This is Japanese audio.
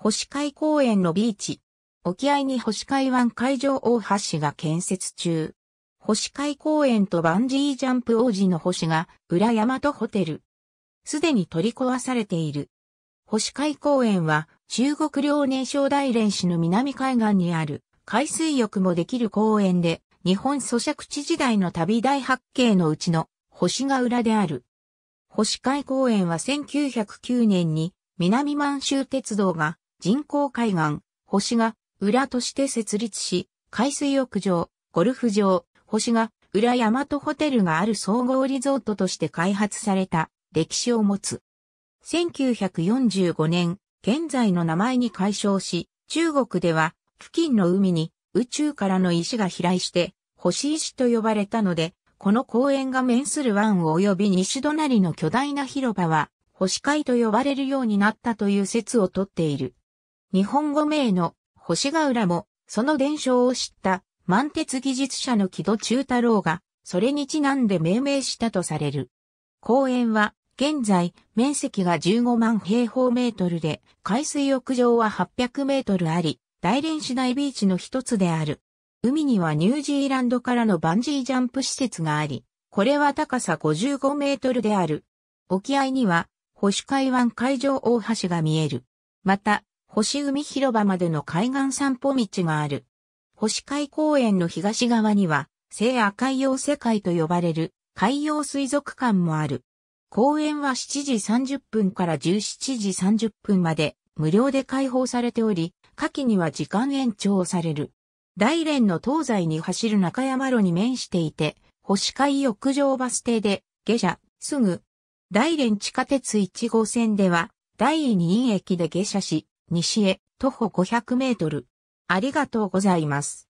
星海公園のビーチ。沖合に星海湾海上大橋が建設中。星海公園とバンジージャンプ王子の星が裏山とホテル。すでに取り壊されている。星海公園は中国遼寧省大連市の南海岸にある海水浴もできる公園で日本咀嚼地時代の旅大八景のうちの星が裏である。星海公園は1909年に南満州鉄道が人工海岸、星が裏として設立し、海水浴場、ゴルフ場、星が裏大和ホテルがある総合リゾートとして開発された歴史を持つ。1945年、現在の名前に改称し、中国では付近の海に宇宙からの石が飛来して星石と呼ばれたので、この公園が面する湾及び西隣の巨大な広場は星海と呼ばれるようになったという説をとっている。日本語名の星ヶ浦も、その伝承を知った満鉄技術者の木戸中太郎が、それにちなんで命名したとされる。公園は、現在、面積が15万平方メートルで、海水浴場は800メートルあり、大連市内ビーチの一つである。海にはニュージーランドからのバンジージャンプ施設があり、これは高さ55メートルである。沖合には、星海湾海上大橋が見える。また、星海広場までの海岸散歩道がある。星海公園の東側には、聖赤洋世界と呼ばれる海洋水族館もある。公園は7時30分から17時30分まで無料で開放されており、夏季には時間延長される。大連の東西に走る中山路に面していて、星海浴場バス停で下車、すぐ。大連地下鉄1号線では、第2駅で下車し、西へ徒歩500メートル。ありがとうございます。